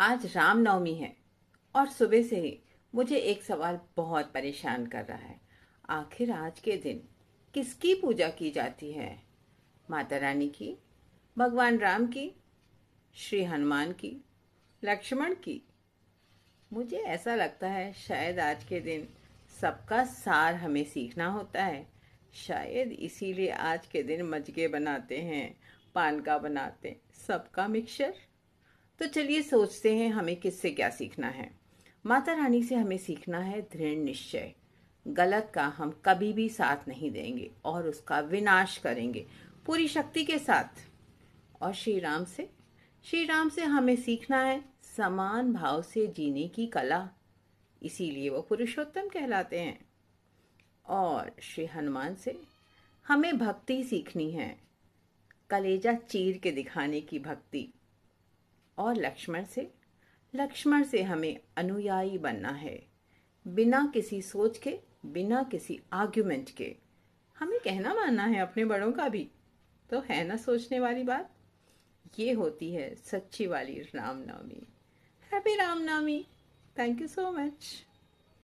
आज रामनवमी है और सुबह से ही मुझे एक सवाल बहुत परेशान कर रहा है आखिर आज के दिन किसकी पूजा की जाती है माता रानी की भगवान राम की श्री हनुमान की लक्ष्मण की मुझे ऐसा लगता है शायद आज के दिन सबका सार हमें सीखना होता है शायद इसीलिए आज के दिन मजगे बनाते हैं पानका बनाते सबका मिक्सचर तो चलिए सोचते हैं हमें किससे क्या सीखना है माता रानी से हमें सीखना है दृढ़ निश्चय गलत का हम कभी भी साथ नहीं देंगे और उसका विनाश करेंगे पूरी शक्ति के साथ और श्री राम से श्री राम से हमें सीखना है समान भाव से जीने की कला इसीलिए वो पुरुषोत्तम कहलाते हैं और श्री हनुमान से हमें भक्ति सीखनी है कलेजा चीर के दिखाने की भक्ति और लक्ष्मण से लक्ष्मण से हमें अनुयायी बनना है बिना किसी सोच के बिना किसी आर्ग्यूमेंट के हमें कहना मानना है अपने बड़ों का भी तो है ना सोचने वाली बात ये होती है सच्ची वाली Ramnavami happy Ramnavami thank you so much